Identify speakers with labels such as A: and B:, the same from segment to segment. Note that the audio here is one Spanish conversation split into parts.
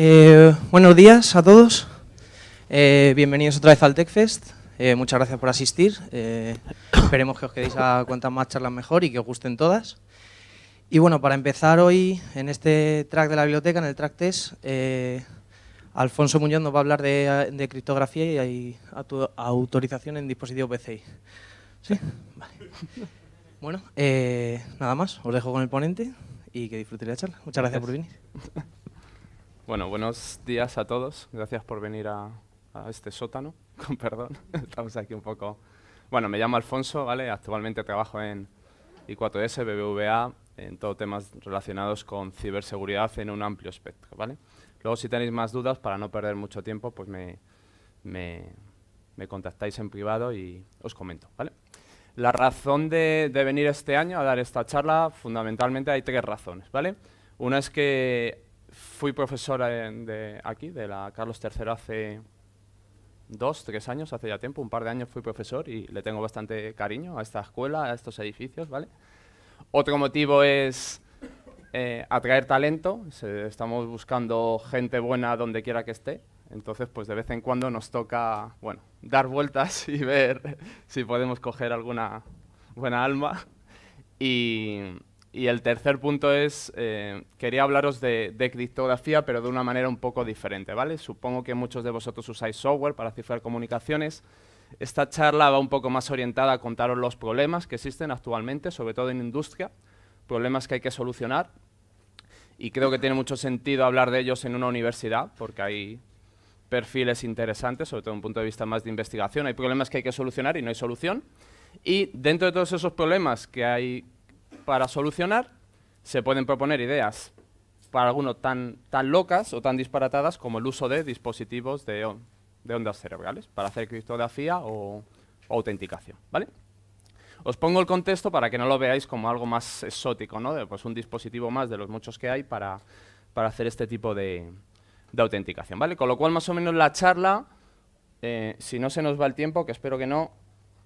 A: Eh, buenos días a todos. Eh, bienvenidos otra vez al TechFest. Eh, muchas gracias por asistir. esperemos que os quedéis a cuantas más charlas mejor y que os gusten todas. Y bueno, para empezar hoy en este track de la biblioteca, en el track test, Alfonso Muñoz nos va a hablar de, criptografía y, autorización en dispositivos PCI. ¿Sí? Bueno, nada más. Os dejo con el ponente y que disfrutéis la charla. Muchas gracias. por venir. Bueno, buenos días a todos. Gracias por venir a, este sótano, con perdón. Estamos aquí un poco... Bueno, me llamo Alfonso, ¿vale? Actualmente trabajo en I4S, BBVA, en todo temas relacionados con ciberseguridad en un amplio espectro, ¿vale? Luego, si tenéis más dudas, para no perder mucho tiempo, pues me, me, contactáis en privado y os comento, ¿vale? La razón de, de venir este año a dar esta charla, fundamentalmente hay tres razones, ¿vale? Una es que Fui profesora de, aquí, de la Carlos III hace dos, tres años, hace ya tiempo, un par de años fui profesor y le tengo bastante cariño a esta escuela, a estos edificios, ¿vale? Otro motivo es eh, atraer talento, estamos buscando gente buena donde quiera que esté, entonces pues de vez en cuando nos toca, bueno, dar vueltas y ver si podemos coger alguna buena alma y y el tercer punto es, eh, quería hablaros de, criptografía, pero de una manera un poco diferente, ¿vale? Supongo que muchos de vosotros usáis software para cifrar comunicaciones. Esta charla va un poco más orientada a contaros los problemas que existen actualmente, sobre todo en industria, problemas que hay que solucionar. Y creo que tiene mucho sentido hablar de ellos en una universidad, porque hay perfiles interesantes, sobre todo desde un punto de vista más de investigación. Hay problemas que hay que solucionar y no hay solución. Y dentro de todos esos problemas que hay para solucionar, se pueden proponer ideas, para algunos tan, tan locas o tan disparatadas como el uso de dispositivos de, ondas cerebrales para hacer criptografía o, autenticación. ¿vale? Os pongo el contexto para que no lo veáis como algo más exótico, ¿no? pues un dispositivo más de los muchos que hay para, para hacer este tipo de, autenticación. ¿vale? Con lo cual, más o menos la charla, eh, si no se nos va el tiempo, que espero que no,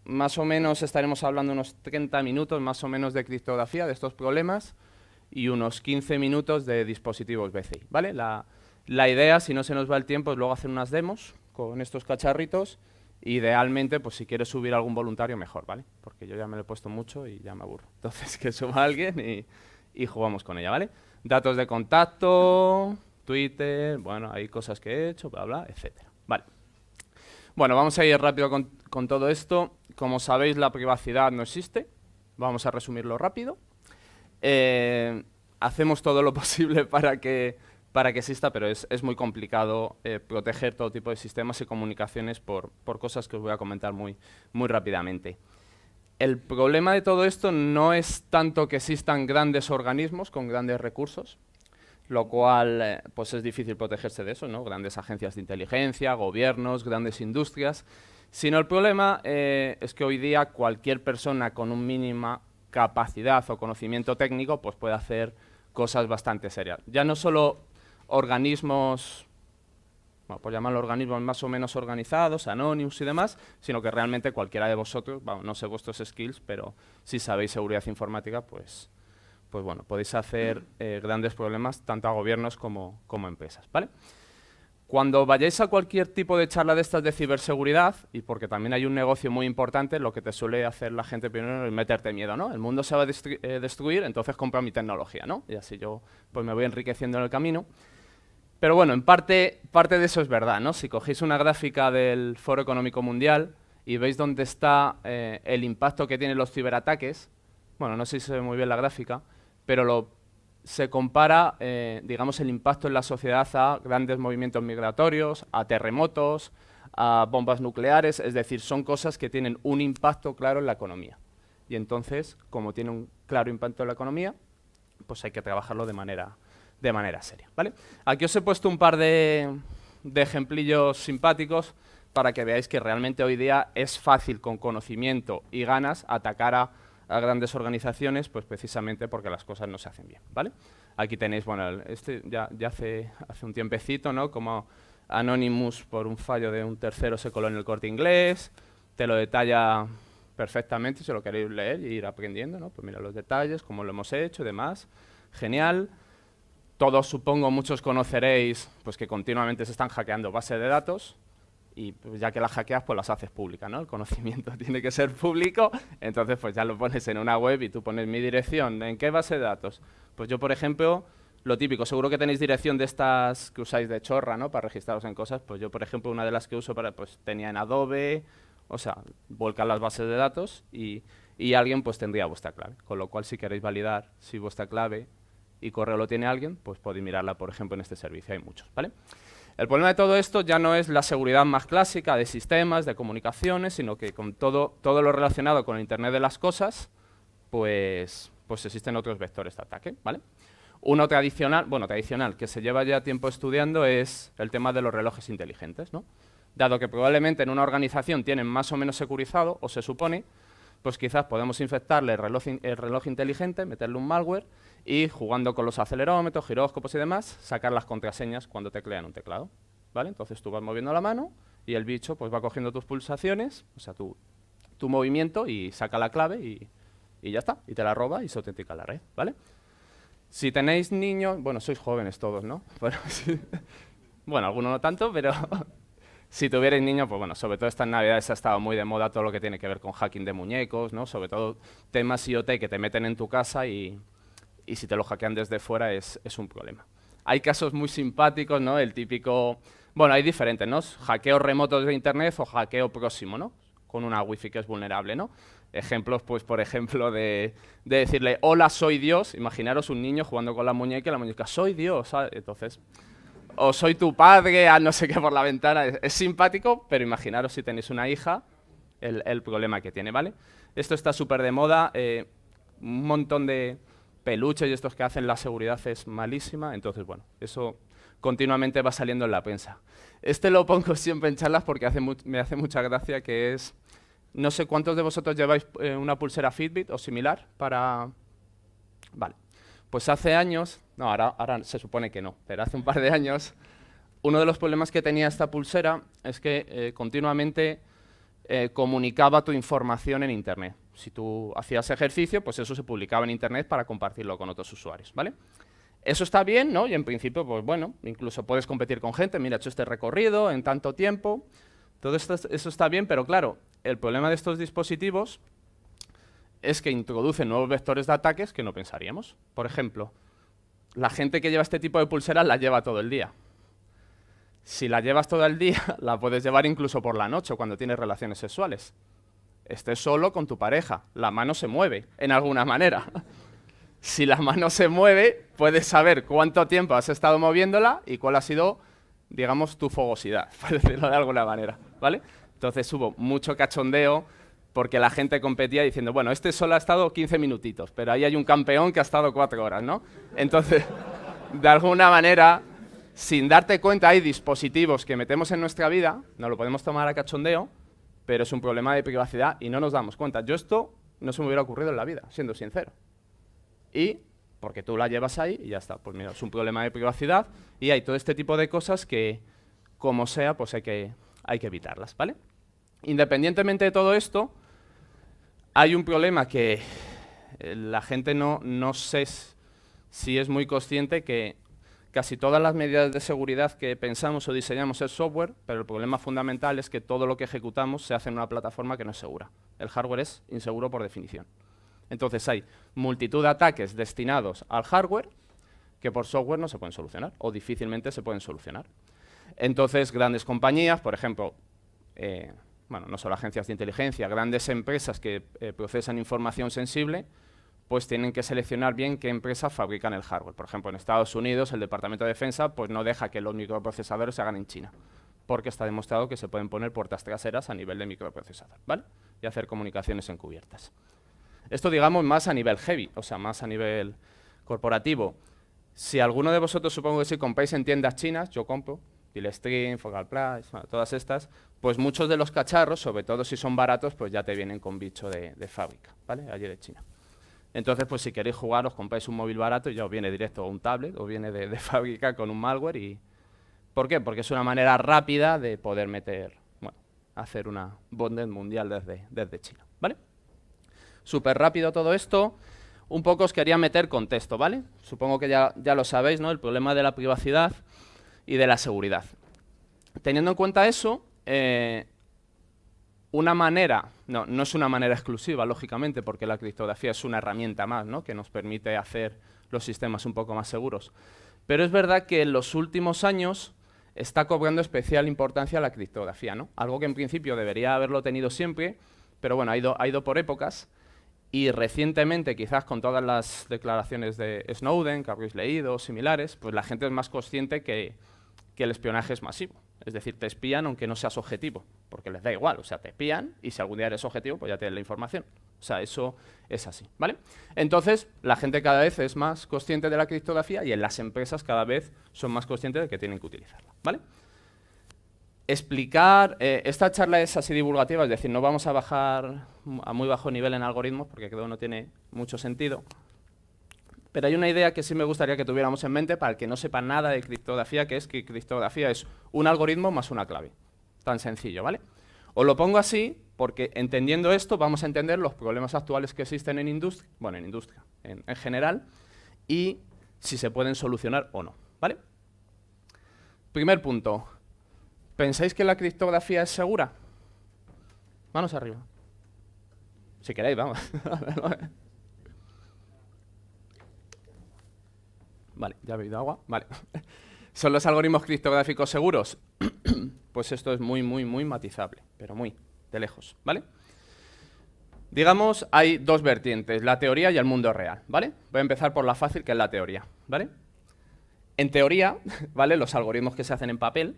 A: más o menos estaremos hablando unos 30 minutos más o menos de criptografía, de estos problemas, y unos 15 minutos de dispositivos BCI. ¿vale? La, idea, si no se nos va el tiempo, es luego hacer unas demos con estos cacharritos. Idealmente, pues si quieres subir algún voluntario, mejor, ¿vale? Porque yo ya me lo he puesto mucho y ya me aburro. Entonces, que suba alguien y, jugamos con ella, ¿vale? Datos de contacto, Twitter, bueno, hay cosas que he hecho, bla, bla, etcétera. Vale. Bueno, vamos a ir rápido con, con todo esto. Como sabéis, la privacidad no existe. Vamos a resumirlo rápido. Eh, hacemos todo lo posible para que, para que exista, pero es, muy complicado eh, proteger todo tipo de sistemas y comunicaciones por, cosas que os voy a comentar muy, muy rápidamente. El problema de todo esto no es tanto que existan grandes organismos con grandes recursos, lo cual eh, pues es difícil protegerse de eso, ¿no? grandes agencias de inteligencia, gobiernos, grandes industrias, Sino el problema eh, es que hoy día cualquier persona con una mínima capacidad o conocimiento técnico pues puede hacer cosas bastante serias. Ya no solo organismos, por llamarlo organismos más o menos organizados, anónimos y demás, sino que realmente cualquiera de vosotros, no sé vuestros skills, pero si sabéis seguridad informática, pues, pues bueno, podéis hacer eh, grandes problemas tanto a gobiernos como, como a empresas, ¿vale? Cuando vayáis a cualquier tipo de charla de estas de ciberseguridad, y porque también hay un negocio muy importante, lo que te suele hacer la gente primero es meterte miedo, ¿no? El mundo se va a eh, destruir, entonces compra mi tecnología, ¿no? Y así yo pues me voy enriqueciendo en el camino. Pero bueno, en parte, parte de eso es verdad, ¿no? Si cogéis una gráfica del Foro Económico Mundial y veis dónde está eh, el impacto que tienen los ciberataques, bueno, no sé si se ve muy bien la gráfica, pero lo se compara, eh, digamos, el impacto en la sociedad a grandes movimientos migratorios, a terremotos, a bombas nucleares, es decir, son cosas que tienen un impacto claro en la economía. Y entonces, como tiene un claro impacto en la economía, pues hay que trabajarlo de manera, de manera seria. ¿vale? Aquí os he puesto un par de ejemplillos simpáticos para que veáis que realmente hoy día es fácil con conocimiento y ganas atacar a a grandes organizaciones, pues precisamente porque las cosas no se hacen bien, ¿vale? Aquí tenéis, bueno, este ya, hace, hace un tiempecito, ¿no? Como Anonymous por un fallo de un tercero se coló en el corte inglés, te lo detalla perfectamente, si lo queréis leer y ir aprendiendo, ¿no? Pues mira los detalles, cómo lo hemos hecho y demás, genial. Todos, supongo, muchos conoceréis pues que continuamente se están hackeando bases de datos, y pues, ya que las hackeas, pues las haces públicas, ¿no? El conocimiento tiene que ser público, entonces pues ya lo pones en una web y tú pones mi dirección, ¿en qué base de datos? Pues yo, por ejemplo, lo típico, seguro que tenéis dirección de estas que usáis de chorra, ¿no? Para registraros en cosas, pues yo, por ejemplo, una de las que uso para, pues tenía en Adobe, o sea, volcar las bases de datos y, y alguien pues tendría vuestra clave, con lo cual si queréis validar si vuestra clave y correo lo tiene alguien, pues podéis mirarla, por ejemplo, en este servicio, hay muchos, ¿vale? vale el problema de todo esto ya no es la seguridad más clásica de sistemas, de comunicaciones, sino que con todo, todo lo relacionado con el Internet de las cosas, pues, pues existen otros vectores de ataque. ¿vale? Uno tradicional, bueno, tradicional, que se lleva ya tiempo estudiando es el tema de los relojes inteligentes. ¿no? Dado que probablemente en una organización tienen más o menos securizado, o se supone, pues quizás podemos infectarle el reloj, el reloj inteligente, meterle un malware y jugando con los acelerómetros, giróscopos y demás, sacar las contraseñas cuando teclean un teclado. ¿vale? Entonces tú vas moviendo la mano y el bicho pues, va cogiendo tus pulsaciones, o sea, tu, movimiento y saca la clave y, ya está, y te la roba y se autentica la red. ¿vale? Si tenéis niños, bueno, sois jóvenes todos, ¿no? Bueno, sí. algunos no tanto, pero si tuvierais niños, pues bueno, sobre todo estas navidades ha estado muy de moda todo lo que tiene que ver con hacking de muñecos, ¿no? Sobre todo temas IoT que te meten en tu casa y, y si te lo hackean desde fuera es, un problema. Hay casos muy simpáticos, ¿no? El típico... Bueno, hay diferentes, ¿no? hackeo remoto de Internet o hackeo próximo, ¿no? Con una wifi que es vulnerable, ¿no? Ejemplos, pues, por ejemplo, de, decirle, hola, soy Dios. Imaginaros un niño jugando con la muñeca y la muñeca, soy Dios. Entonces, o soy tu padre, a no sé qué por la ventana. Es, simpático, pero imaginaros si tenéis una hija, el, problema que tiene, ¿vale? Esto está súper de moda. Eh, un montón de, peluches y estos que hacen la seguridad es malísima. Entonces, bueno, eso continuamente va saliendo en la prensa. Este lo pongo siempre en charlas porque hace me hace mucha gracia que es... No sé cuántos de vosotros lleváis eh, una pulsera Fitbit o similar para... Vale. Pues hace años, no, ahora, ahora se supone que no, pero hace un par de años, uno de los problemas que tenía esta pulsera es que eh, continuamente eh, comunicaba tu información en Internet si tú hacías ejercicio, pues eso se publicaba en Internet para compartirlo con otros usuarios, ¿vale? Eso está bien, ¿no? Y en principio, pues bueno, incluso puedes competir con gente, mira, he hecho este recorrido en tanto tiempo, todo esto, eso está bien, pero claro, el problema de estos dispositivos es que introducen nuevos vectores de ataques que no pensaríamos. Por ejemplo, la gente que lleva este tipo de pulseras la lleva todo el día. Si la llevas todo el día, la puedes llevar incluso por la noche cuando tienes relaciones sexuales estés solo con tu pareja. La mano se mueve, en alguna manera. si la mano se mueve, puedes saber cuánto tiempo has estado moviéndola y cuál ha sido, digamos, tu fogosidad, por decirlo de alguna manera, ¿vale? Entonces hubo mucho cachondeo porque la gente competía diciendo, bueno, este solo ha estado 15 minutitos, pero ahí hay un campeón que ha estado 4 horas, ¿no? Entonces, de alguna manera, sin darte cuenta, hay dispositivos que metemos en nuestra vida, no lo podemos tomar a cachondeo, pero es un problema de privacidad y no nos damos cuenta. Yo esto no se me hubiera ocurrido en la vida, siendo sincero. Y porque tú la llevas ahí y ya está. Pues mira, es un problema de privacidad y hay todo este tipo de cosas que, como sea, pues hay que, hay que evitarlas, ¿vale? Independientemente de todo esto, hay un problema que eh, la gente no, no sé si es muy consciente que Casi todas las medidas de seguridad que pensamos o diseñamos es software, pero el problema fundamental es que todo lo que ejecutamos se hace en una plataforma que no es segura. El hardware es inseguro por definición. Entonces hay multitud de ataques destinados al hardware que por software no se pueden solucionar o difícilmente se pueden solucionar. Entonces grandes compañías, por ejemplo, eh, bueno, no solo agencias de inteligencia, grandes empresas que eh, procesan información sensible, pues tienen que seleccionar bien qué empresas fabrican el hardware. Por ejemplo, en Estados Unidos el Departamento de Defensa pues no deja que los microprocesadores se hagan en China, porque está demostrado que se pueden poner puertas traseras a nivel de microprocesador, ¿vale? Y hacer comunicaciones encubiertas. Esto digamos más a nivel heavy, o sea, más a nivel corporativo. Si alguno de vosotros supongo que si compráis en tiendas chinas, yo compro, Stream, Focal Price, todas estas, pues muchos de los cacharros, sobre todo si son baratos, pues ya te vienen con bicho de, de fábrica, ¿vale? Allí de China. Entonces, pues si queréis jugar, os compráis un móvil barato y ya os viene directo un tablet, o viene de, fábrica con un malware. Y... ¿Por qué? Porque es una manera rápida de poder meter, bueno, hacer una bonded mundial desde, desde China, ¿vale? Súper rápido todo esto. Un poco os quería meter contexto, ¿vale? Supongo que ya, lo sabéis, ¿no? El problema de la privacidad y de la seguridad. Teniendo en cuenta eso, eh, una manera, no, es una manera exclusiva, lógicamente, porque la criptografía es una herramienta más, que nos permite hacer los sistemas un poco más seguros. Pero es verdad que en los últimos años está cobrando especial importancia la criptografía, ¿no? Algo que en principio debería haberlo tenido siempre, pero bueno, ha ido, ha ido por épocas. Y recientemente, quizás con todas las declaraciones de Snowden, que habréis leído, similares, pues la gente es más consciente que el espionaje es masivo. Es decir, te espían aunque no seas objetivo, porque les da igual, o sea, te espían y si algún día eres objetivo, pues ya tienes la información. O sea, eso es así, ¿vale? Entonces, la gente cada vez es más consciente de la criptografía y en las empresas cada vez son más conscientes de que tienen que utilizarla, ¿vale? Explicar, eh, esta charla es así divulgativa, es decir, no vamos a bajar a muy bajo nivel en algoritmos porque creo que no tiene mucho sentido, pero hay una idea que sí me gustaría que tuviéramos en mente para el que no sepa nada de criptografía, que es que criptografía es un algoritmo más una clave. Tan sencillo, ¿vale? Os lo pongo así porque entendiendo esto vamos a entender los problemas actuales que existen en industria, bueno, en industria, en, general, y si se pueden solucionar o no, ¿vale? Primer punto. ¿Pensáis que la criptografía es segura? Manos arriba. Si queréis, vamos. Vale, ya he bebido agua. Vale. ¿Son los algoritmos criptográficos seguros? pues esto es muy, muy, muy matizable, pero muy, de lejos, ¿vale? Digamos, hay dos vertientes, la teoría y el mundo real, ¿vale? Voy a empezar por la fácil, que es la teoría, ¿vale? En teoría, ¿vale? Los algoritmos que se hacen en papel,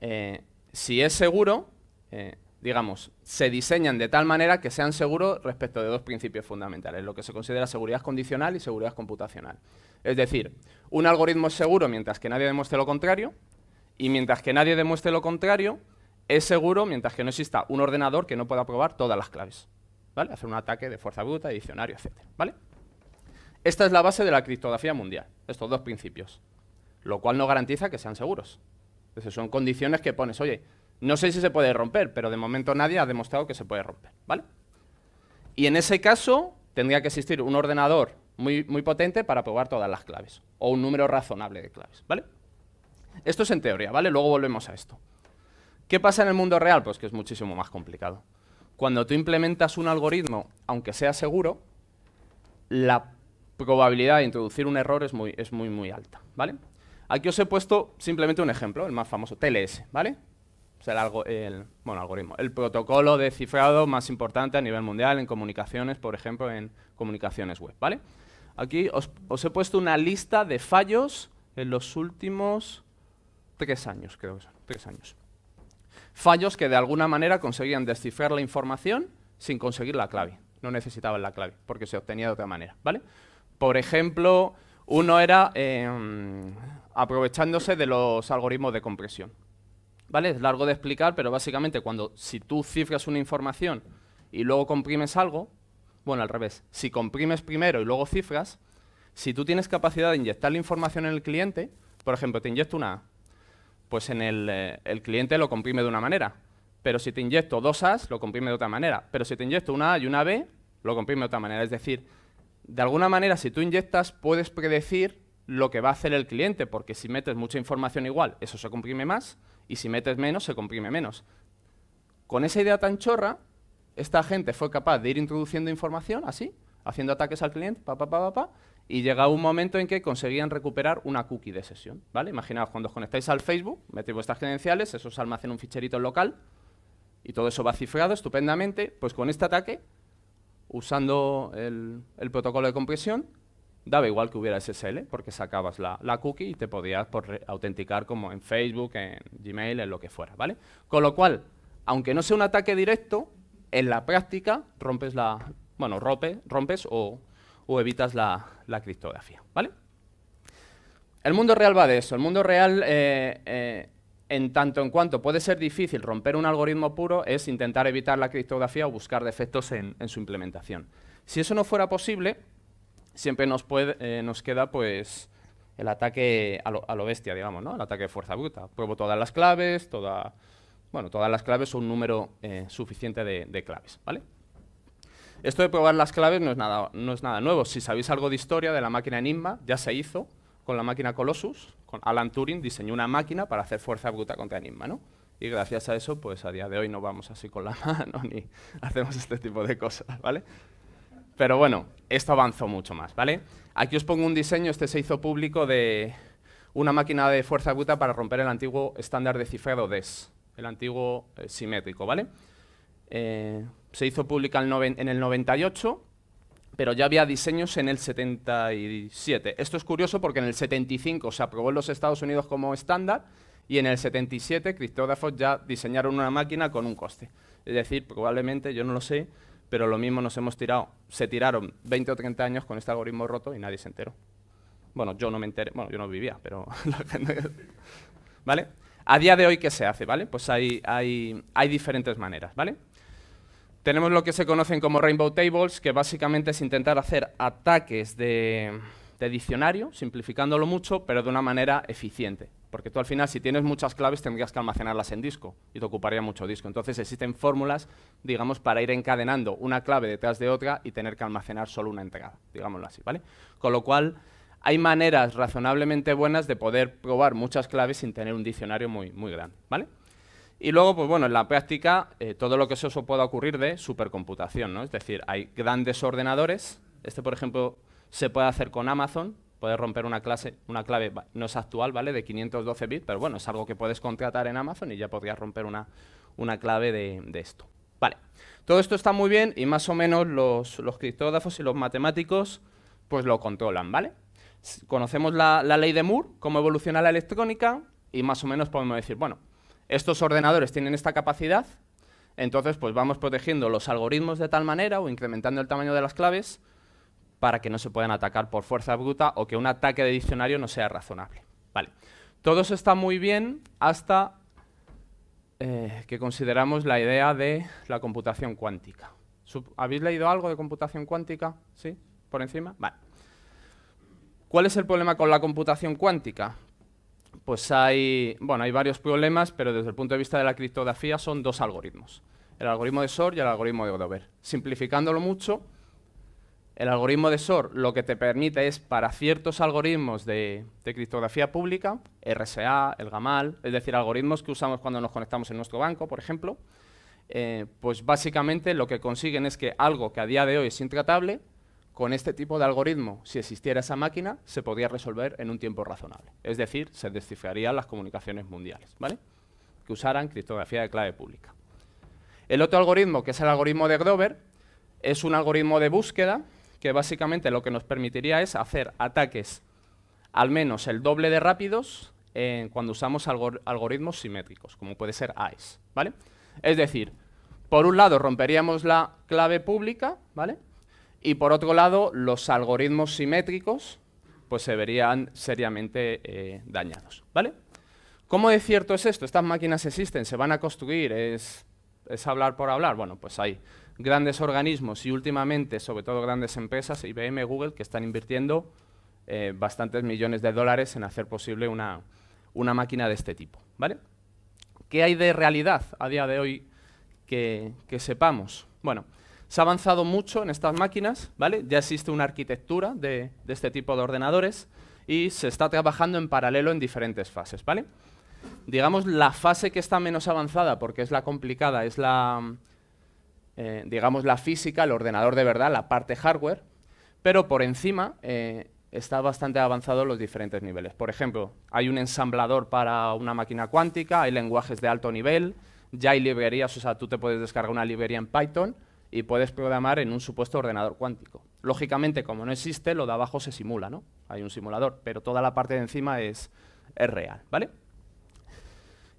A: eh, si es seguro, eh, digamos, se diseñan de tal manera que sean seguros respecto de dos principios fundamentales, lo que se considera seguridad condicional y seguridad computacional. Es decir, un algoritmo es seguro mientras que nadie demuestre lo contrario, y mientras que nadie demuestre lo contrario, es seguro mientras que no exista un ordenador que no pueda probar todas las claves. ¿Vale? Hacer un ataque de fuerza bruta, diccionario, etc. ¿Vale? Esta es la base de la criptografía mundial, estos dos principios, lo cual no garantiza que sean seguros. Entonces son condiciones que pones, oye, no sé si se puede romper, pero de momento nadie ha demostrado que se puede romper, ¿vale? Y en ese caso tendría que existir un ordenador muy, muy potente para probar todas las claves, o un número razonable de claves, ¿vale? Esto es en teoría, ¿vale? Luego volvemos a esto. ¿Qué pasa en el mundo real? Pues que es muchísimo más complicado. Cuando tú implementas un algoritmo, aunque sea seguro, la probabilidad de introducir un error es muy, es muy, muy alta, ¿vale? Aquí os he puesto simplemente un ejemplo, el más famoso, TLS, ¿vale? o el, algo, el, bueno, algoritmo, el protocolo de cifrado más importante a nivel mundial en comunicaciones, por ejemplo, en comunicaciones web, ¿vale? Aquí os, he puesto una lista de fallos en los últimos tres años, creo que son, tres años. Fallos que de alguna manera conseguían descifrar la información sin conseguir la clave. No necesitaban la clave, porque se obtenía de otra manera, ¿vale? Por ejemplo, uno era em, aprovechándose de los algoritmos de compresión. ¿vale? Es largo de explicar, pero básicamente cuando, si tú cifras una información y luego comprimes algo, bueno, al revés, si comprimes primero y luego cifras, si tú tienes capacidad de inyectar la información en el cliente, por ejemplo, te inyecto una A, pues en el, eh, el cliente lo comprime de una manera, pero si te inyecto dos A's, lo comprime de otra manera, pero si te inyecto una A y una B, lo comprime de otra manera. Es decir, de alguna manera, si tú inyectas, puedes predecir lo que va a hacer el cliente, porque si metes mucha información igual, eso se comprime más, y si metes menos se comprime menos. Con esa idea tan chorra, esta gente fue capaz de ir introduciendo información así, haciendo ataques al cliente, pa, pa, pa, y llegaba un momento en que conseguían recuperar una cookie de sesión. ¿vale? Imaginaos, cuando os conectáis al Facebook, metéis vuestras credenciales, eso se almacena un ficherito local, y todo eso va cifrado estupendamente, pues con este ataque, usando el, el protocolo de compresión, daba igual que hubiera SSL porque sacabas la, cookie y te podías autenticar como en Facebook, en Gmail, en lo que fuera, ¿vale? Con lo cual, aunque no sea un ataque directo, en la práctica rompes la, bueno, rompe, rompes o, evitas la, criptografía, ¿vale? El mundo real va de eso. El mundo real, eh, eh, en tanto en cuanto puede ser difícil romper un algoritmo puro, es intentar evitar la criptografía o buscar defectos en su implementación. Si eso no fuera posible, siempre eh, nos, queda pues el ataque a lo, bestia, digamos, El ataque de fuerza bruta. Pruebo todas las claves, bueno, todas las claves son un número eh, suficiente de, claves, ¿vale? Esto de probar las claves no es, nada, nuevo. Si sabéis algo de historia de la máquina Enigma, ya se hizo con la máquina Colossus, con Alan Turing diseñó una máquina para hacer fuerza bruta contra Enigma, Y gracias a eso, pues a día de hoy no vamos así con la mano ni hacemos este tipo de cosas, ¿vale? Pero bueno, esto avanzó mucho más, ¿vale? Aquí os pongo un diseño, este se hizo público, de una máquina de fuerza bruta para romper el antiguo estándar de cifrado DES, el antiguo eh, simétrico, ¿vale? Eh, se hizo pública en el 98, pero ya había diseños en el 77. Esto es curioso porque en el 75 se aprobó en los Estados Unidos como estándar y en el 77 criptógrafos ya diseñaron una máquina con un coste. Es decir, probablemente, yo no lo sé, pero lo mismo nos hemos tirado, se tiraron 20 o 30 años con este algoritmo roto y nadie se enteró. Bueno, yo no me enteré, bueno, yo no vivía, pero ¿Vale? A día de hoy, ¿qué se hace? ¿Vale? Pues hay, diferentes maneras, ¿vale? Tenemos lo que se conocen como Rainbow Tables, que básicamente es intentar hacer ataques de, de diccionario, simplificándolo mucho, pero de una manera eficiente. Porque tú al final, si tienes muchas claves, tendrías que almacenarlas en disco y te ocuparía mucho disco. Entonces existen fórmulas, digamos, para ir encadenando una clave detrás de otra y tener que almacenar solo una entrada, digámoslo así, ¿vale? Con lo cual, hay maneras razonablemente buenas de poder probar muchas claves sin tener un diccionario muy, muy grande, ¿vale? Y luego, pues bueno, en la práctica, eh, todo lo que se pueda ocurrir de supercomputación, ¿no? Es decir, hay grandes ordenadores, este por ejemplo se puede hacer con Amazon, Puedes romper una, clase, una clave, no es actual, ¿vale? De 512 bits, pero bueno, es algo que puedes contratar en Amazon y ya podrías romper una, una clave de, esto. Vale, todo esto está muy bien y más o menos los, los criptógrafos y los matemáticos pues lo controlan, ¿vale? Conocemos la, la, ley de Moore, cómo evoluciona la electrónica y más o menos podemos decir, bueno, estos ordenadores tienen esta capacidad, entonces pues vamos protegiendo los algoritmos de tal manera o incrementando el tamaño de las claves para que no se puedan atacar por fuerza bruta o que un ataque de diccionario no sea razonable. Vale. Todo eso está muy bien hasta eh, que consideramos la idea de la computación cuántica. ¿Habéis leído algo de computación cuántica? ¿Sí? ¿Por encima? Vale. ¿Cuál es el problema con la computación cuántica? Pues hay, bueno, hay varios problemas, pero desde el punto de vista de la criptografía son dos algoritmos. El algoritmo de SOR y el algoritmo de Grover. Simplificándolo mucho, el algoritmo de SOR lo que te permite es para ciertos algoritmos de, criptografía pública, RSA, el GAMAL, es decir, algoritmos que usamos cuando nos conectamos en nuestro banco, por ejemplo, eh, pues básicamente lo que consiguen es que algo que a día de hoy es intratable, con este tipo de algoritmo, si existiera esa máquina, se podría resolver en un tiempo razonable. Es decir, se descifrarían las comunicaciones mundiales, ¿vale? Que usaran criptografía de clave pública. El otro algoritmo, que es el algoritmo de Grover, es un algoritmo de búsqueda que básicamente lo que nos permitiría es hacer ataques al menos el doble de rápidos cuando usamos algoritmos simétricos, como puede ser AES, ¿vale? Es decir, por un lado romperíamos la clave pública, ¿vale? Y por otro lado, los algoritmos simétricos pues se verían seriamente eh, dañados, ¿vale? ¿Cómo de cierto es esto? Estas máquinas existen, se van a construir, es, es hablar por hablar. Bueno, pues ahí grandes organismos y últimamente, sobre todo grandes empresas, IBM, Google, que están invirtiendo eh, bastantes millones de dólares en hacer posible una, una, máquina de este tipo. ¿vale? ¿Qué hay de realidad a día de hoy que, que sepamos? Bueno, se ha avanzado mucho en estas máquinas, ¿vale? ya existe una arquitectura de, de, este tipo de ordenadores y se está trabajando en paralelo en diferentes fases. ¿vale? Digamos, la fase que está menos avanzada, porque es la complicada, es la, eh, digamos, la física, el ordenador de verdad, la parte hardware, pero por encima eh, está bastante avanzado los diferentes niveles. Por ejemplo, hay un ensamblador para una máquina cuántica, hay lenguajes de alto nivel, ya hay librerías, o sea, tú te puedes descargar una librería en Python y puedes programar en un supuesto ordenador cuántico. Lógicamente, como no existe, lo de abajo se simula, ¿no? Hay un simulador, pero toda la parte de encima es, es real, ¿vale?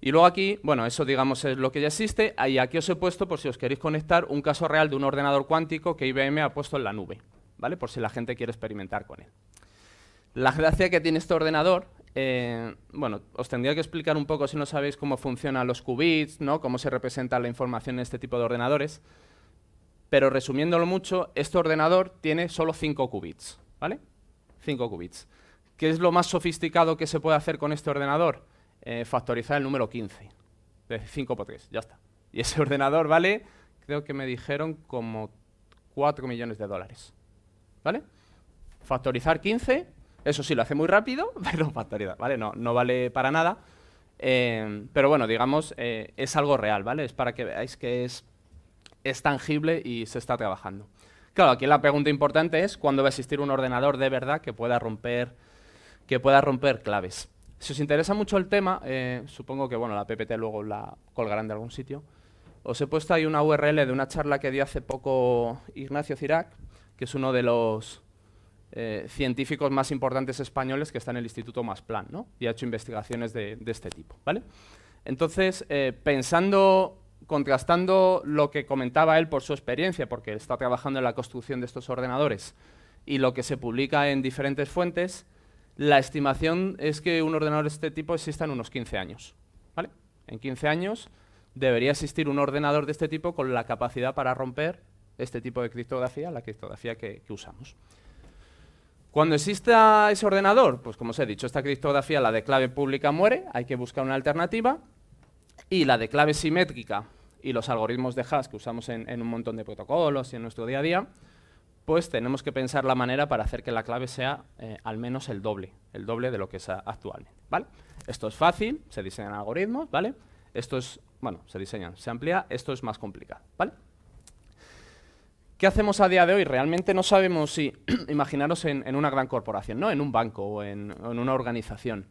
A: Y luego aquí, bueno, eso digamos es lo que ya existe, y aquí os he puesto, por si os queréis conectar, un caso real de un ordenador cuántico que IBM ha puesto en la nube, ¿vale? Por si la gente quiere experimentar con él. La gracia que tiene este ordenador, eh, bueno, os tendría que explicar un poco si no sabéis cómo funcionan los qubits, ¿no? Cómo se representa la información en este tipo de ordenadores. Pero resumiéndolo mucho, este ordenador tiene solo 5 qubits, ¿vale? 5 qubits. ¿Qué es lo más sofisticado que se puede hacer con este ordenador? Eh, factorizar el número 15, de 5 por 3, ya está. Y ese ordenador vale, creo que me dijeron, como 4 millones de dólares. ¿Vale? Factorizar 15, eso sí, lo hace muy rápido, pero factorizar, ¿vale? No, no vale para nada. Eh, pero bueno, digamos, eh, es algo real, ¿vale? Es para que veáis que es, es tangible y se está trabajando. Claro, aquí la pregunta importante es cuándo va a existir un ordenador de verdad que pueda romper, que pueda romper claves. Si os interesa mucho el tema, eh, supongo que bueno, la PPT luego la colgarán de algún sitio, os he puesto ahí una URL de una charla que dio hace poco Ignacio Cirac, que es uno de los eh, científicos más importantes españoles que está en el Instituto Masplan, ¿no? y ha hecho investigaciones de, este tipo. ¿vale? Entonces, eh, pensando, contrastando lo que comentaba él por su experiencia, porque está trabajando en la construcción de estos ordenadores, y lo que se publica en diferentes fuentes, la estimación es que un ordenador de este tipo exista en unos 15 años. En 15 años debería existir un ordenador de este tipo con la capacidad para romper este tipo de criptografía, la criptografía que, usamos. Cuando exista ese ordenador, pues como os he dicho, esta criptografía, la de clave pública muere, hay que buscar una alternativa, y la de clave simétrica y los algoritmos de hash que usamos en un montón de protocolos y en nuestro día a día, pues tenemos que pensar la manera para hacer que la clave sea eh, al menos el doble, el doble de lo que es actualmente, ¿vale? Esto es fácil, se diseñan algoritmos, ¿vale? Esto es, bueno, se diseñan, se amplía, esto es más complicado, ¿vale? ¿Qué hacemos a día de hoy? Realmente no sabemos si, imaginaros en, una gran corporación, ¿no? En un banco o en, una organización.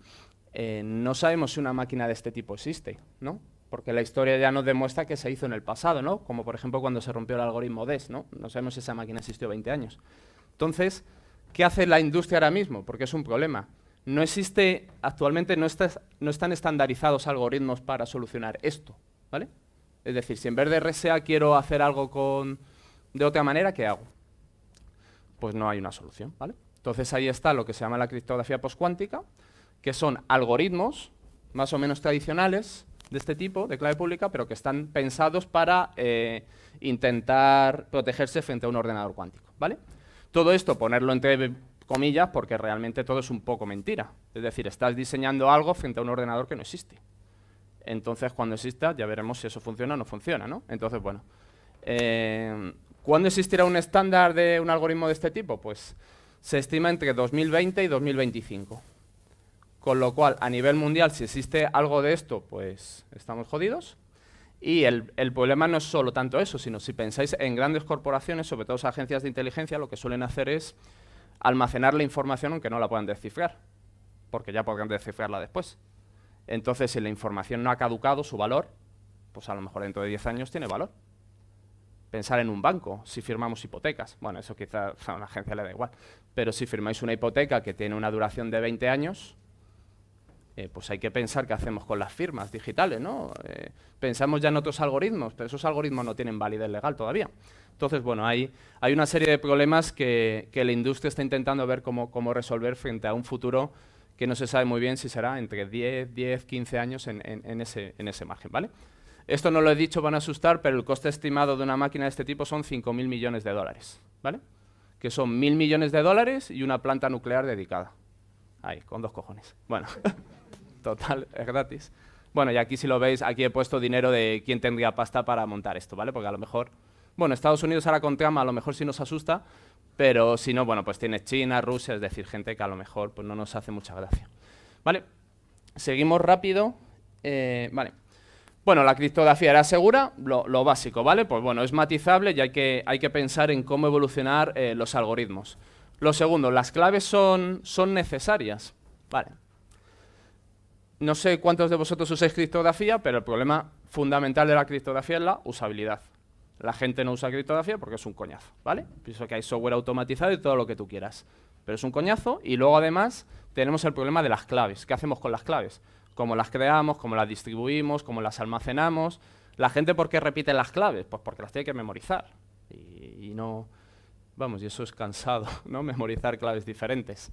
A: Eh, no sabemos si una máquina de este tipo existe, ¿no? porque la historia ya nos demuestra que se hizo en el pasado, ¿no? Como por ejemplo cuando se rompió el algoritmo DES, ¿no? No sabemos si esa máquina existió 20 años. Entonces, ¿qué hace la industria ahora mismo? Porque es un problema. No existe, actualmente no, está, no están estandarizados algoritmos para solucionar esto, ¿vale? Es decir, si en vez de RSA quiero hacer algo con, de otra manera, ¿qué hago? Pues no hay una solución, ¿vale? Entonces ahí está lo que se llama la criptografía postcuántica, que son algoritmos más o menos tradicionales de este tipo, de clave pública, pero que están pensados para eh, intentar protegerse frente a un ordenador cuántico. ¿vale? Todo esto, ponerlo entre comillas, porque realmente todo es un poco mentira. Es decir, estás diseñando algo frente a un ordenador que no existe. Entonces, cuando exista, ya veremos si eso funciona o no funciona. ¿no? Entonces, bueno, eh, ¿Cuándo existirá un estándar de un algoritmo de este tipo? Pues se estima entre 2020 y 2025. Con lo cual, a nivel mundial, si existe algo de esto, pues estamos jodidos. Y el, problema no es solo tanto eso, sino si pensáis en grandes corporaciones, sobre todo agencias de inteligencia, lo que suelen hacer es almacenar la información aunque no la puedan descifrar, porque ya podrán descifrarla después. Entonces, si la información no ha caducado su valor, pues a lo mejor dentro de 10 años tiene valor. Pensar en un banco, si firmamos hipotecas, bueno, eso quizás a una agencia le da igual, pero si firmáis una hipoteca que tiene una duración de 20 años, eh, pues hay que pensar qué hacemos con las firmas digitales, ¿no? Eh, pensamos ya en otros algoritmos, pero esos algoritmos no tienen validez legal todavía. Entonces, bueno, hay, una serie de problemas que, la industria está intentando ver cómo, resolver frente a un futuro que no se sabe muy bien si será entre 10, 10, 15 años en, ese, en ese margen, ¿vale? Esto no lo he dicho, van a asustar, pero el coste estimado de una máquina de este tipo son 5.000 millones de dólares, ¿vale? Que son 1.000 millones de dólares y una planta nuclear dedicada. Ahí, con dos cojones. Bueno, total, es gratis. Bueno, y aquí si lo veis, aquí he puesto dinero de quién tendría pasta para montar esto, ¿vale? Porque a lo mejor, bueno, Estados Unidos ahora con a lo mejor sí nos asusta, pero si no, bueno, pues tiene China, Rusia, es decir, gente que a lo mejor pues, no nos hace mucha gracia. ¿Vale? Seguimos rápido. Eh, vale. Bueno, la criptografía era segura, lo, básico, ¿vale? Pues bueno, es matizable y hay que, hay que pensar en cómo evolucionar eh, los algoritmos. Lo segundo, las claves son, son necesarias. Vale. No sé cuántos de vosotros usáis criptografía, pero el problema fundamental de la criptografía es la usabilidad. La gente no usa criptografía porque es un coñazo, ¿vale? Pienso que hay software automatizado y todo lo que tú quieras. Pero es un coñazo y luego además tenemos el problema de las claves. ¿Qué hacemos con las claves? Cómo las creamos, cómo las distribuimos, cómo las almacenamos. La gente, ¿por qué repite las claves? Pues porque las tiene que memorizar. y no, Vamos, y eso es cansado, ¿no? Memorizar claves diferentes.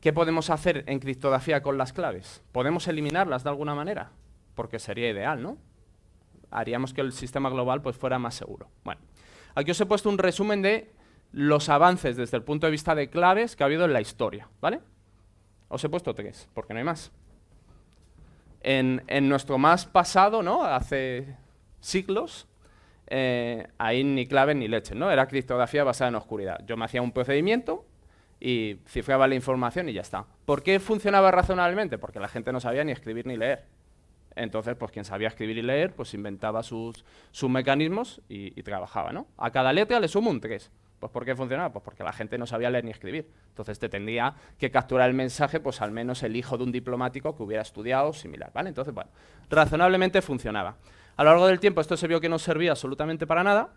A: ¿Qué podemos hacer en criptografía con las claves? ¿Podemos eliminarlas de alguna manera? Porque sería ideal, ¿no? Haríamos que el sistema global pues, fuera más seguro. Bueno, aquí os he puesto un resumen de los avances desde el punto de vista de claves que ha habido en la historia, ¿vale? Os he puesto tres, porque no hay más. En, en nuestro más pasado, ¿no? Hace siglos, eh, ahí ni claves ni leches, ¿no? Era criptografía basada en oscuridad. Yo me hacía un procedimiento y cifraba la información y ya está. ¿Por qué funcionaba razonablemente? Porque la gente no sabía ni escribir ni leer. Entonces, pues quien sabía escribir y leer, pues inventaba sus, mecanismos y, trabajaba, ¿no? A cada letra le sumo un 3. Pues ¿por qué funcionaba? Pues porque la gente no sabía leer ni escribir. Entonces te tendría que capturar el mensaje, pues al menos el hijo de un diplomático que hubiera estudiado similar, ¿vale? Entonces, bueno, razonablemente funcionaba. A lo largo del tiempo esto se vio que no servía absolutamente para nada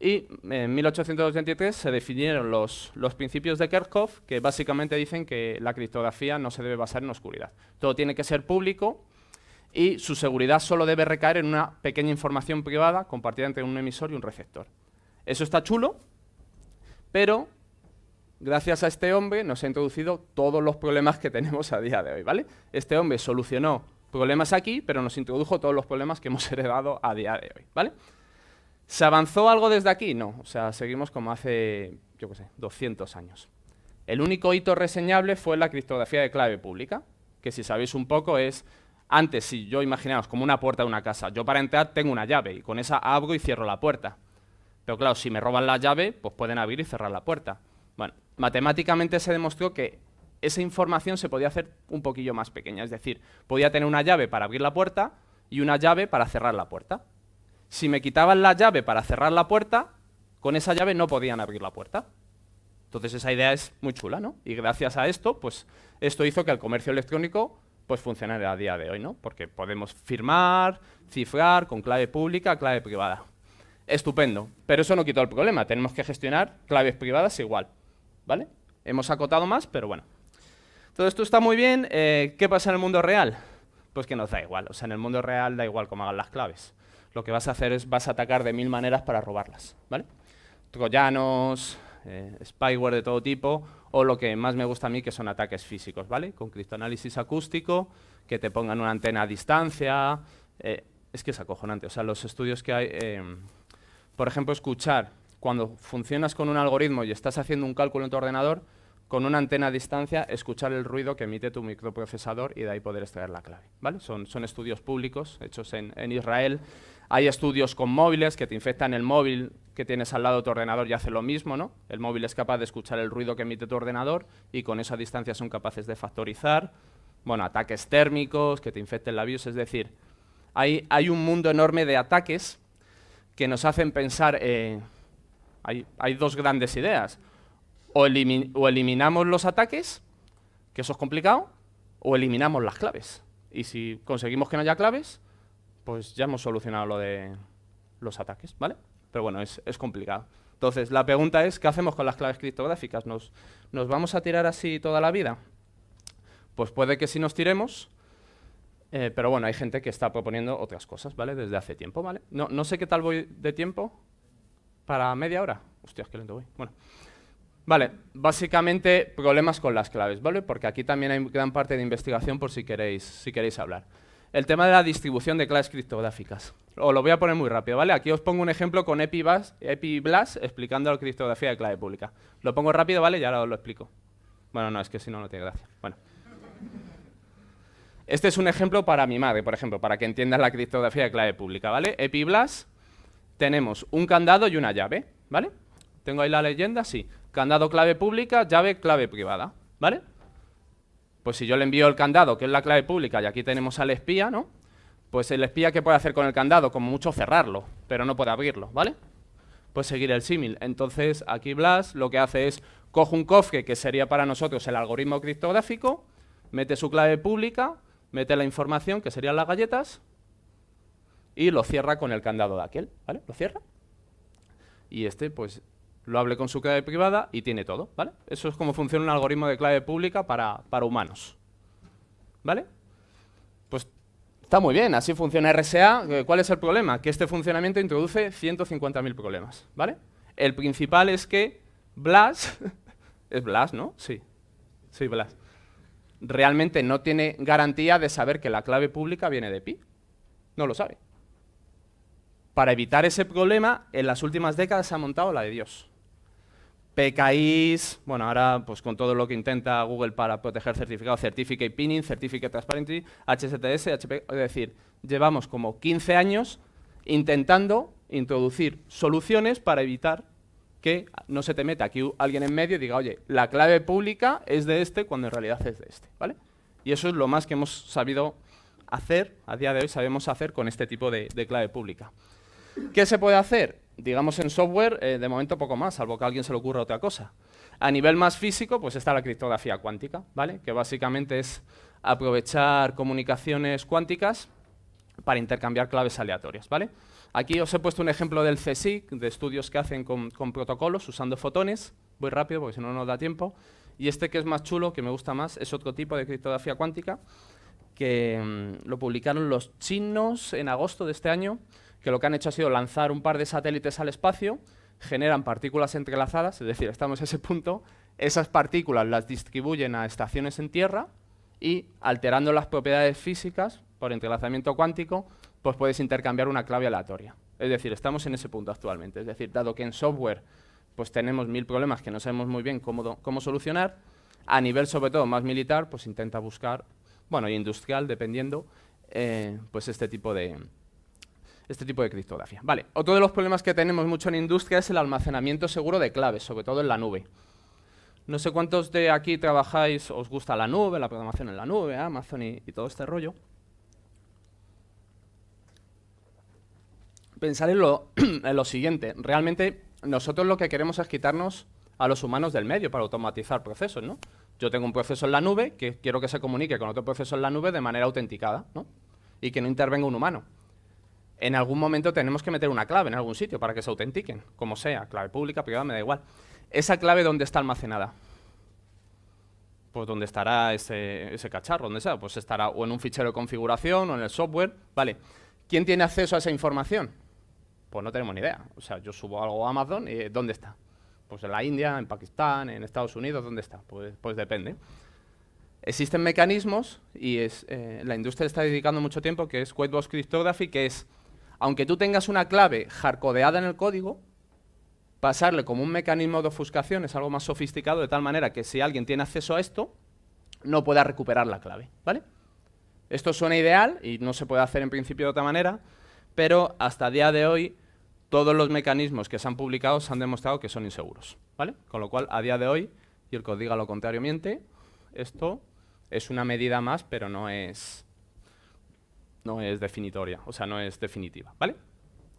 A: y eh, en 1883 se definieron los, los principios de Kirchhoff que básicamente dicen que la criptografía no se debe basar en oscuridad. Todo tiene que ser público y su seguridad solo debe recaer en una pequeña información privada compartida entre un emisor y un receptor. Eso está chulo, pero gracias a este hombre nos ha introducido todos los problemas que tenemos a día de hoy, ¿vale? Este hombre solucionó problemas aquí, pero nos introdujo todos los problemas que hemos heredado a día de hoy, ¿vale? ¿Se avanzó algo desde aquí? No, o sea, seguimos como hace, yo qué sé, 200 años. El único hito reseñable fue la criptografía de clave pública, que si sabéis un poco es, antes si yo imaginaos como una puerta de una casa, yo para entrar tengo una llave y con esa abro y cierro la puerta. Pero claro, si me roban la llave, pues pueden abrir y cerrar la puerta. Bueno, matemáticamente se demostró que esa información se podía hacer un poquillo más pequeña. Es decir, podía tener una llave para abrir la puerta y una llave para cerrar la puerta. Si me quitaban la llave para cerrar la puerta, con esa llave no podían abrir la puerta. Entonces esa idea es muy chula, ¿no? Y gracias a esto, pues esto hizo que el comercio electrónico pues funcionara a día de hoy, ¿no? Porque podemos firmar, cifrar con clave pública, clave privada. Estupendo, pero eso no quitó el problema, tenemos que gestionar claves privadas igual, ¿vale? Hemos acotado más, pero bueno. Todo esto está muy bien. Eh, ¿Qué pasa en el mundo real? Pues que nos da igual. O sea, en el mundo real da igual cómo hagan las claves. Lo que vas a hacer es vas a atacar de mil maneras para robarlas. ¿vale? Troyanos, eh, spyware de todo tipo, o lo que más me gusta a mí, que son ataques físicos, ¿vale? Con criptoanálisis acústico, que te pongan una antena a distancia. Eh, es que es acojonante. O sea, los estudios que hay. Em, por ejemplo, escuchar. Cuando funcionas con un algoritmo y estás haciendo un cálculo en tu ordenador, con una antena a distancia, escuchar el ruido que emite tu microprocesador y de ahí poder extraer la clave. ¿vale? Son, son estudios públicos hechos en, en, Israel. Hay estudios con móviles que te infectan el móvil que tienes al lado de tu ordenador y hace lo mismo. ¿no? El móvil es capaz de escuchar el ruido que emite tu ordenador y con esa distancia son capaces de factorizar. Bueno, ataques térmicos, que te infecten la BIOS. Es decir, hay, un mundo enorme de ataques que nos hacen pensar... Eh, hay, hay dos grandes ideas o, eliminamos los ataques, que eso es complicado, o eliminamos las claves. Y si conseguimos que no haya claves, pues ya hemos solucionado lo de los ataques, ¿vale? Pero bueno, es, complicado. Entonces, la pregunta es, ¿qué hacemos con las claves criptográficas? ¿Nos, vamos a tirar así toda la vida? Pues puede que sí nos tiremos, eh, pero bueno, hay gente que está proponiendo otras cosas, ¿vale? Desde hace tiempo, ¿vale? No, sé qué tal voy de tiempo. ¿Para media hora? Hostia, qué lento voy. Bueno. Vale, básicamente problemas con las claves, ¿vale? Porque aquí también hay gran parte de investigación por si queréis, si queréis hablar. El tema de la distribución de claves criptográficas. Os lo voy a poner muy rápido, ¿vale? Aquí os pongo un ejemplo con Epiblast EpiBlas explicando la criptografía de clave pública. Lo pongo rápido, ¿vale? Ya ahora os lo explico. Bueno, no, es que si no, no tiene gracia. Bueno. Este es un ejemplo para mi madre, por ejemplo, para que entiendan la criptografía de clave pública, ¿vale? EpiBlas, tenemos un candado y una llave, ¿vale? ¿Tengo ahí la leyenda? Sí. Candado clave pública, llave clave privada, ¿vale? Pues si yo le envío el candado, que es la clave pública, y aquí tenemos al espía, ¿no? Pues el espía, ¿qué puede hacer con el candado? Como mucho cerrarlo, pero no puede abrirlo, ¿vale? Pues seguir el símil. Entonces, aquí Blas lo que hace es, coge un cofre, que sería para nosotros el algoritmo criptográfico, mete su clave pública, mete la información, que serían las galletas, y lo cierra con el candado de aquel, ¿vale? Lo cierra. Y este, pues, lo hable con su clave privada y tiene todo, ¿vale? Eso es como funciona un algoritmo de clave pública para, humanos, ¿vale? Pues está muy bien, así funciona RSA. Eh, ¿Cuál es el problema? Que este funcionamiento introduce 150.000 problemas, ¿vale? El principal es que Blas, es Blas, ¿no? Sí, sí, Blas. Realmente no tiene garantía de saber que la clave pública viene de Pi. No lo sabe. Para evitar ese problema, en las últimas décadas se ha montado la de Dios. PKIs, bueno, ahora pues con todo lo que intenta Google para proteger certificados, Certificate Pinning, Certificate Transparency, HSTS, HP, es decir, llevamos como 15 años intentando introducir soluciones para evitar que no se te meta aquí alguien en medio y diga, oye, la clave pública es de este cuando en realidad es de este, ¿vale? Y eso es lo más que hemos sabido hacer, a día de hoy sabemos hacer con este tipo de, de clave pública. ¿Qué se puede hacer? digamos en software, eh, de momento poco más, salvo que a alguien se le ocurra otra cosa. A nivel más físico, pues está la criptografía cuántica, ¿vale? Que básicamente es aprovechar comunicaciones cuánticas para intercambiar claves aleatorias, ¿vale? Aquí os he puesto un ejemplo del CSIC, de estudios que hacen con, protocolos usando fotones. Voy rápido porque si no, no nos da tiempo. Y este que es más chulo, que me gusta más, es otro tipo de criptografía cuántica, que mm, lo publicaron los chinos en agosto de este año que lo que han hecho ha sido lanzar un par de satélites al espacio, generan partículas entrelazadas, es decir, estamos en ese punto, esas partículas las distribuyen a estaciones en Tierra y alterando las propiedades físicas por entrelazamiento cuántico, pues puedes intercambiar una clave aleatoria. Es decir, estamos en ese punto actualmente. Es decir, dado que en software pues tenemos mil problemas que no sabemos muy bien cómo, cómo solucionar, a nivel sobre todo más militar, pues intenta buscar, bueno, industrial, dependiendo, eh, pues este tipo de, este tipo de criptografía. Vale, otro de los problemas que tenemos mucho en industria es el almacenamiento seguro de claves, sobre todo en la nube. No sé cuántos de aquí trabajáis, os gusta la nube, la programación en la nube, Amazon y, todo este rollo. Pensar en lo, en lo siguiente, realmente nosotros lo que queremos es quitarnos a los humanos del medio para automatizar procesos, ¿no? Yo tengo un proceso en la nube que quiero que se comunique con otro proceso en la nube de manera autenticada, ¿no? Y que no intervenga un humano en algún momento tenemos que meter una clave en algún sitio para que se autentiquen, como sea, clave pública, privada, me da igual. ¿Esa clave dónde está almacenada? Pues dónde estará ese, cacharro, dónde sea, pues estará o en un fichero de configuración o en el software, vale. ¿Quién tiene acceso a esa información? Pues no tenemos ni idea. O sea, yo subo algo a Amazon y eh, ¿dónde está? Pues en la India, en Pakistán, en Estados Unidos, ¿dónde está? Pues, pues depende. Existen mecanismos y es, eh, la industria está dedicando mucho tiempo que es Box Cryptography, que es aunque tú tengas una clave jarcodeada en el código, pasarle como un mecanismo de ofuscación es algo más sofisticado, de tal manera que si alguien tiene acceso a esto, no pueda recuperar la clave, ¿vale? Esto suena ideal y no se puede hacer en principio de otra manera, pero hasta el día de hoy todos los mecanismos que se han publicado se han demostrado que son inseguros, ¿vale? Con lo cual, a día de hoy, y el que os diga lo contrario miente, esto es una medida más, pero no es, no es definitoria, o sea, no es definitiva, ¿vale?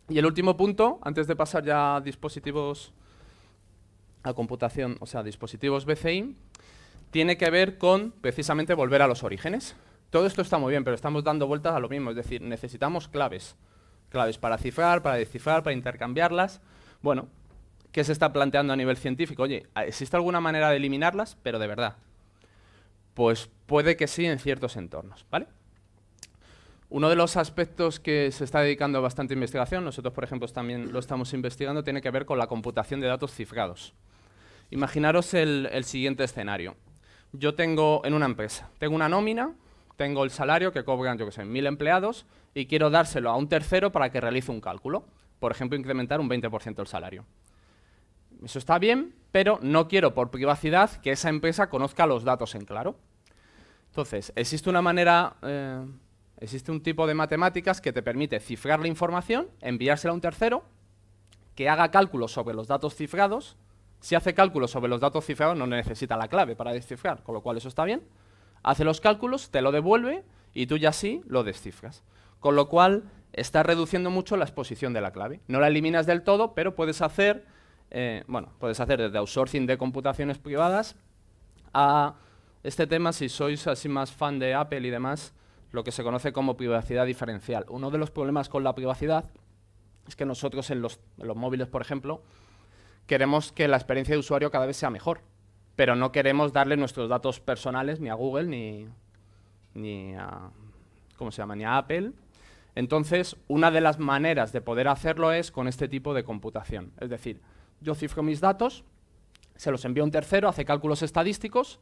A: Y el último punto, antes de pasar ya a dispositivos a computación, o sea, dispositivos BCI, tiene que ver con precisamente volver a los orígenes. Todo esto está muy bien, pero estamos dando vueltas a lo mismo, es decir, necesitamos claves, claves para cifrar, para descifrar, para intercambiarlas. Bueno, ¿qué se está planteando a nivel científico? Oye, ¿existe alguna manera de eliminarlas? Pero de verdad. Pues puede que sí en ciertos entornos, ¿vale? Uno de los aspectos que se está dedicando a bastante investigación, nosotros por ejemplo también lo estamos investigando, tiene que ver con la computación de datos cifrados. Imaginaros el, siguiente escenario. Yo tengo en una empresa, tengo una nómina, tengo el salario que cobran, yo que sé, mil empleados y quiero dárselo a un tercero para que realice un cálculo. Por ejemplo, incrementar un 20% el salario. Eso está bien, pero no quiero por privacidad que esa empresa conozca los datos en claro. Entonces, existe una manera eh, Existe un tipo de matemáticas que te permite cifrar la información, enviársela a un tercero, que haga cálculos sobre los datos cifrados. Si hace cálculos sobre los datos cifrados no necesita la clave para descifrar, con lo cual eso está bien. Hace los cálculos, te lo devuelve y tú ya sí lo descifras. Con lo cual estás reduciendo mucho la exposición de la clave. No la eliminas del todo, pero puedes hacer, eh, bueno, puedes hacer desde outsourcing de computaciones privadas a este tema, si sois así más fan de Apple y demás, lo que se conoce como privacidad diferencial. Uno de los problemas con la privacidad es que nosotros en los, móviles, por ejemplo, queremos que la experiencia de usuario cada vez sea mejor, pero no queremos darle nuestros datos personales ni a Google ni, ni a se llama? ni a Apple. Entonces, una de las maneras de poder hacerlo es con este tipo de computación. Es decir, yo cifro mis datos, se los envío a un tercero, hace cálculos estadísticos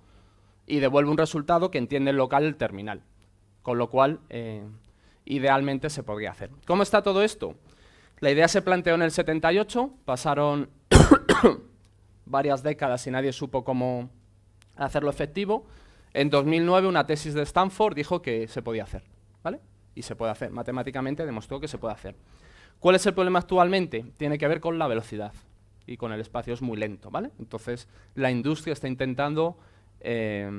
A: y devuelve un resultado que entiende el local el terminal. Con lo cual, eh, idealmente se podría hacer. ¿Cómo está todo esto? La idea se planteó en el 78, pasaron varias décadas y nadie supo cómo hacerlo efectivo. En 2009 una tesis de Stanford dijo que se podía hacer, ¿vale? Y se puede hacer, matemáticamente demostró que se puede hacer. ¿Cuál es el problema actualmente? Tiene que ver con la velocidad y con el espacio es muy lento, ¿vale? Entonces la industria está intentando eh,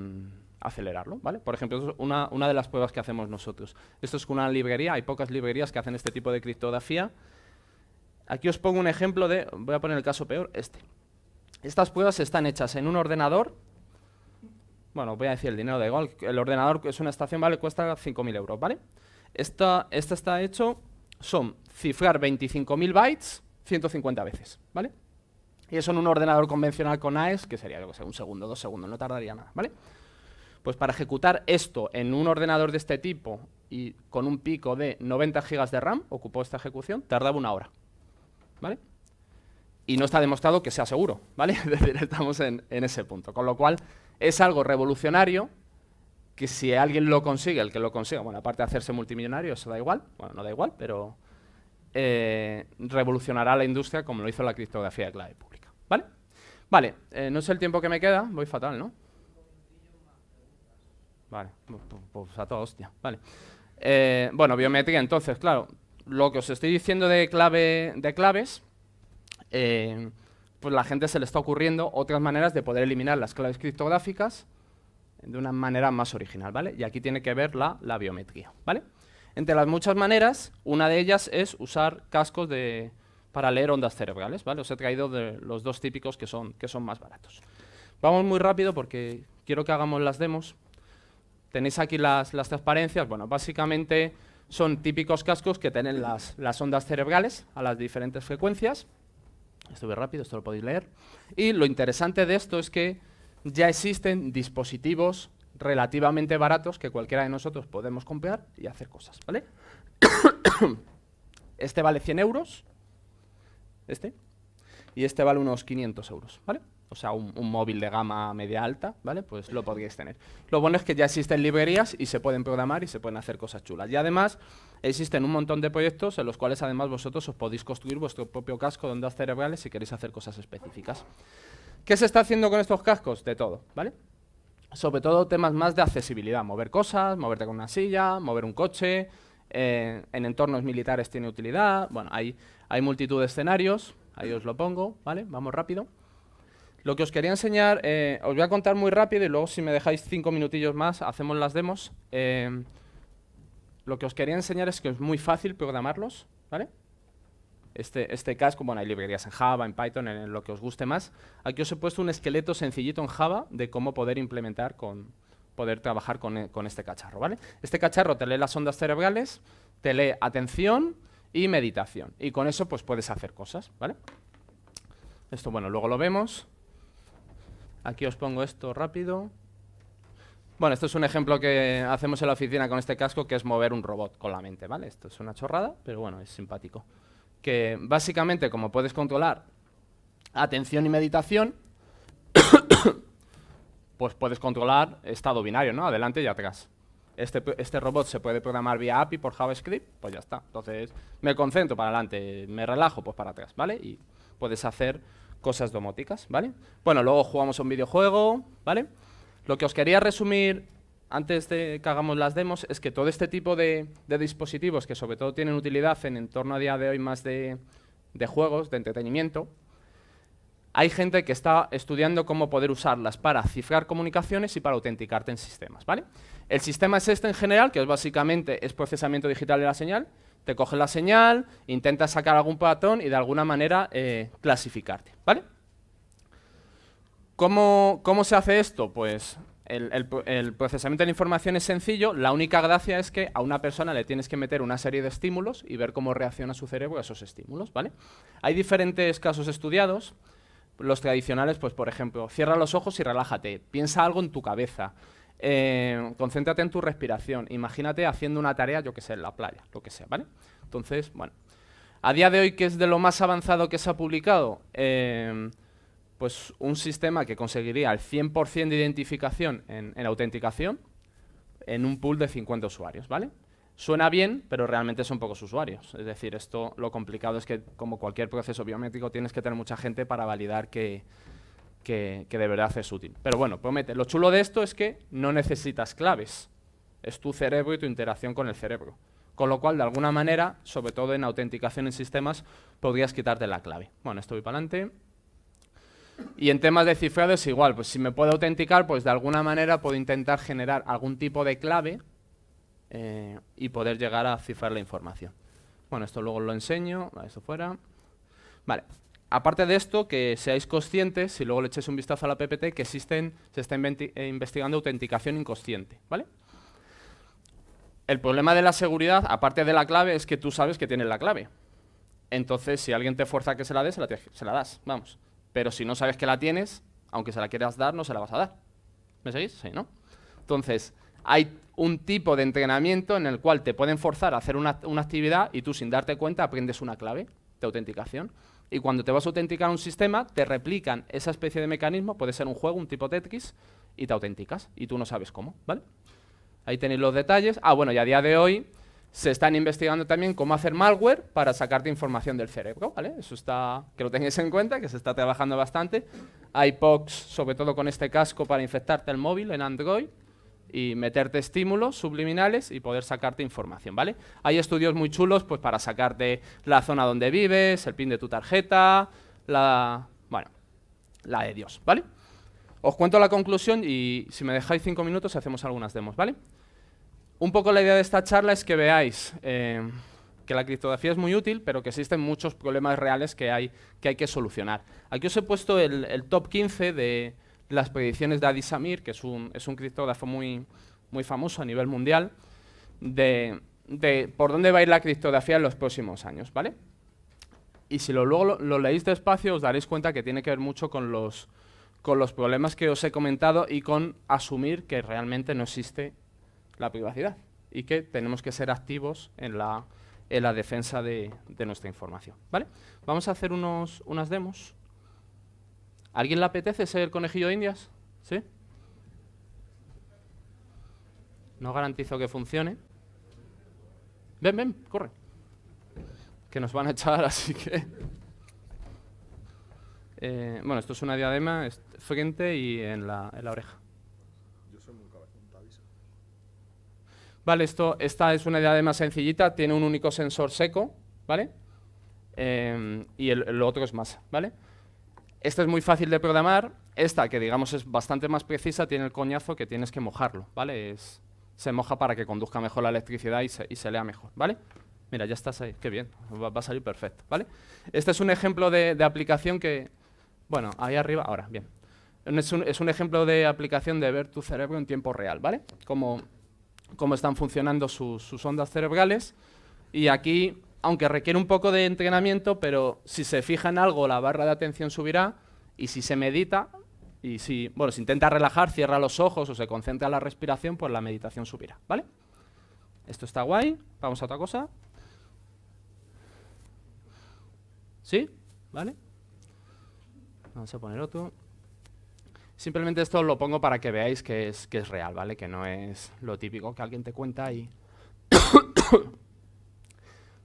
A: acelerarlo, ¿vale? Por ejemplo, una, una de las pruebas que hacemos nosotros. Esto es con una librería, hay pocas librerías que hacen este tipo de criptografía. Aquí os pongo un ejemplo de, voy a poner el caso peor, este. Estas pruebas están hechas en un ordenador, bueno, voy a decir el dinero de igual, el ordenador es una estación, ¿vale? Cuesta 5.000 euros, ¿vale? Esta, está hecho, son cifrar 25.000 bytes 150 veces, ¿vale? Y eso en un ordenador convencional con AES, que sería, un segundo, dos segundos, no tardaría nada, ¿vale? vale pues para ejecutar esto en un ordenador de este tipo y con un pico de 90 gigas de RAM, ocupó esta ejecución, tardaba una hora. ¿Vale? Y no está demostrado que sea seguro, ¿vale? Es decir, estamos en, ese punto. Con lo cual, es algo revolucionario que si alguien lo consigue, el que lo consiga, bueno, aparte de hacerse multimillonario, se da igual, bueno, no da igual, pero eh, revolucionará la industria como lo hizo la criptografía de clave pública, ¿vale? Vale, eh, no sé el tiempo que me queda, voy fatal, ¿no? Vale, pues, pues, pues a toda hostia. Vale. Eh, bueno, biometría, entonces, claro, lo que os estoy diciendo de, clave, de claves, eh, pues la gente se le está ocurriendo otras maneras de poder eliminar las claves criptográficas de una manera más original, ¿vale? Y aquí tiene que ver la, la biometría, ¿vale? Entre las muchas maneras, una de ellas es usar cascos de, para leer ondas cerebrales, ¿vale? Os he traído de los dos típicos que son, que son más baratos. Vamos muy rápido porque quiero que hagamos las demos. Tenéis aquí las, transparencias. Bueno, básicamente son típicos cascos que tienen las, las ondas cerebrales a las diferentes frecuencias. Estuve rápido, esto lo podéis leer. Y lo interesante de esto es que ya existen dispositivos relativamente baratos que cualquiera de nosotros podemos comprar y hacer cosas, ¿vale? este vale 100 euros, este, y este vale unos 500 euros, ¿vale? o sea, un, móvil de gama media alta, ¿vale? Pues lo podríais tener. Lo bueno es que ya existen librerías y se pueden programar y se pueden hacer cosas chulas. Y además existen un montón de proyectos en los cuales además vosotros os podéis construir vuestro propio casco de ondas cerebrales si queréis hacer cosas específicas. ¿Qué se está haciendo con estos cascos? De todo, ¿vale? Sobre todo temas más de accesibilidad, mover cosas, moverte con una silla, mover un coche, eh, en entornos militares tiene utilidad, bueno, hay multitud de escenarios, ahí os lo pongo, ¿vale? Vamos rápido. Lo que os quería enseñar, eh, os voy a contar muy rápido y luego si me dejáis cinco minutillos más, hacemos las demos. Eh, lo que os quería enseñar es que es muy fácil programarlos, ¿vale? Este, este casco, bueno, hay librerías en Java, en Python, en, lo que os guste más. Aquí os he puesto un esqueleto sencillito en Java de cómo poder implementar con, poder trabajar con, con, este cacharro, ¿vale? Este cacharro te lee las ondas cerebrales, te lee atención y meditación. Y con eso pues puedes hacer cosas, ¿vale? Esto, bueno, luego lo vemos. Aquí os pongo esto rápido. Bueno, esto es un ejemplo que hacemos en la oficina con este casco, que es mover un robot con la mente, ¿vale? Esto es una chorrada, pero bueno, es simpático. Que básicamente, como puedes controlar atención y meditación, pues puedes controlar estado binario, ¿no? Adelante y atrás. Este, este, robot se puede programar vía API por JavaScript, pues ya está. Entonces, me concentro para adelante, me relajo, pues para atrás, ¿vale? Y puedes hacer cosas domóticas, ¿vale? Bueno, luego jugamos a un videojuego, ¿vale? Lo que os quería resumir antes de que hagamos las demos es que todo este tipo de, dispositivos que sobre todo tienen utilidad en el entorno a día de hoy más de, juegos, de entretenimiento, hay gente que está estudiando cómo poder usarlas para cifrar comunicaciones y para autenticarte en sistemas, ¿vale? El sistema es este en general, que es básicamente es procesamiento digital de la señal, te coges la señal, intenta sacar algún patrón y de alguna manera eh, clasificarte, ¿vale? ¿Cómo, se hace esto? Pues el, procesamiento de la información es sencillo, la única gracia es que a una persona le tienes que meter una serie de estímulos y ver cómo reacciona su cerebro a esos estímulos, ¿vale? Hay diferentes casos estudiados, los tradicionales, pues por ejemplo, cierra los ojos y relájate, piensa algo en tu cabeza, eh, concéntrate en tu respiración. Imagínate haciendo una tarea, yo que sé, en la playa, lo que sea, ¿vale? Entonces, bueno. A día de hoy, que es de lo más avanzado que se ha publicado? Eh, pues un sistema que conseguiría el 100% de identificación en, en, autenticación en un pool de 50 usuarios, ¿vale? Suena bien, pero realmente son pocos usuarios. Es decir, esto lo complicado es que, como cualquier proceso biométrico, tienes que tener mucha gente para validar que, que, de verdad es útil. Pero bueno, promete. Lo chulo de esto es que no necesitas claves. Es tu cerebro y tu interacción con el cerebro. Con lo cual, de alguna manera, sobre todo en autenticación en sistemas, podrías quitarte la clave. Bueno, esto voy para adelante. Y en temas de cifrado es igual. Pues si me puedo autenticar, pues de alguna manera puedo intentar generar algún tipo de clave eh, y poder llegar a cifrar la información. Bueno, esto luego lo enseño. Vale, esto fuera. Vale, Aparte de esto, que seáis conscientes, si luego le echáis un vistazo a la PPT, que existen, se está eh, investigando autenticación inconsciente, ¿vale? El problema de la seguridad, aparte de la clave, es que tú sabes que tienes la clave. Entonces, si alguien te fuerza a que se la des, se la, das, vamos. Pero si no sabes que la tienes, aunque se la quieras dar, no se la vas a dar. ¿Me seguís? Sí, ¿no? Entonces, hay un tipo de entrenamiento en el cual te pueden forzar a hacer una actividad y tú sin darte cuenta aprendes una clave de autenticación. Y cuando te vas a autenticar a un sistema, te replican esa especie de mecanismo, puede ser un juego, un tipo Tetris, y te autenticas, y tú no sabes cómo, ¿vale? Ahí tenéis los detalles. Ah, bueno, y a día de hoy se están investigando también cómo hacer malware para sacarte información del cerebro, ¿vale? Eso está, que lo tengáis en cuenta, que se está trabajando bastante. Hay POCs, sobre todo con este casco, para infectarte el móvil en Android y meterte estímulos subliminales y poder sacarte información, ¿vale? Hay estudios muy chulos pues para sacarte la zona donde vives, el pin de tu tarjeta, la... bueno, la de Dios, ¿vale? Os cuento la conclusión y si me dejáis cinco minutos hacemos algunas demos, ¿vale? Un poco la idea de esta charla es que veáis eh, que la criptografía es muy útil, pero que existen muchos problemas reales que hay que, solucionar. Aquí os he puesto el top 15 de las predicciones de Adi Samir, que es un, es un criptógrafo muy, muy famoso a nivel mundial, de, de, por dónde va a ir la criptografía en los próximos años, ¿vale? Y si lo, luego lo, leéis despacio, os daréis cuenta que tiene que ver mucho con los, con los problemas que os he comentado y con asumir que realmente no existe la privacidad y que tenemos que ser activos en la, en la defensa de, nuestra información, ¿vale? Vamos a hacer unos, unas demos. ¿Alguien le apetece ser conejillo de indias? ¿Sí? No garantizo que funcione. Ven, ven, corre. Que nos van a echar, así que... Eh, bueno, esto es una diadema frente y en la, oreja. Yo soy muy cabezón, Vale, esto, esta es una diadema sencillita, tiene un único sensor seco, ¿vale? Eh, y el, otro es masa, ¿vale? Esta es muy fácil de programar. Esta, que digamos es bastante más precisa, tiene el coñazo que tienes que mojarlo, ¿vale? se moja para que conduzca mejor la electricidad y se, lea mejor, ¿vale? Mira, ya estás ahí, qué bien, va, a salir perfecto, ¿vale? Este es un ejemplo de, aplicación que, bueno, ahí arriba, ahora, bien. Es un, ejemplo de aplicación de ver tu cerebro en tiempo real, ¿vale? Cómo, cómo están funcionando sus ondas cerebrales. Y aquí aunque requiere un poco de entrenamiento, pero si se fija en algo, la barra de atención subirá y si se medita y si, bueno, si intenta relajar, cierra los ojos o se concentra en la respiración, pues la meditación subirá, ¿vale? Esto está guay. Vamos a otra cosa. ¿Sí? ¿Vale? Vamos a poner otro. Simplemente esto lo pongo para que veáis que es, que es real, ¿vale? Que no es lo típico que alguien te cuenta y...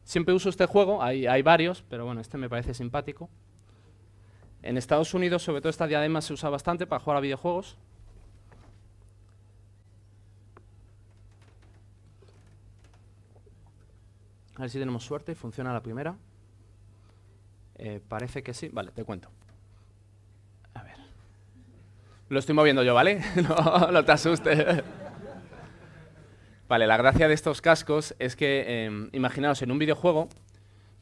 A: Siempre uso este juego, hay, hay varios, pero bueno, este me parece simpático. En Estados Unidos, sobre todo esta diadema se usa bastante para jugar a videojuegos. A ver si tenemos suerte y funciona la primera. Eh, parece que sí. Vale, te cuento. A ver. Lo estoy moviendo yo, ¿vale? no, no te asustes. Vale, la gracia de estos cascos es que, em, imaginaos, en un videojuego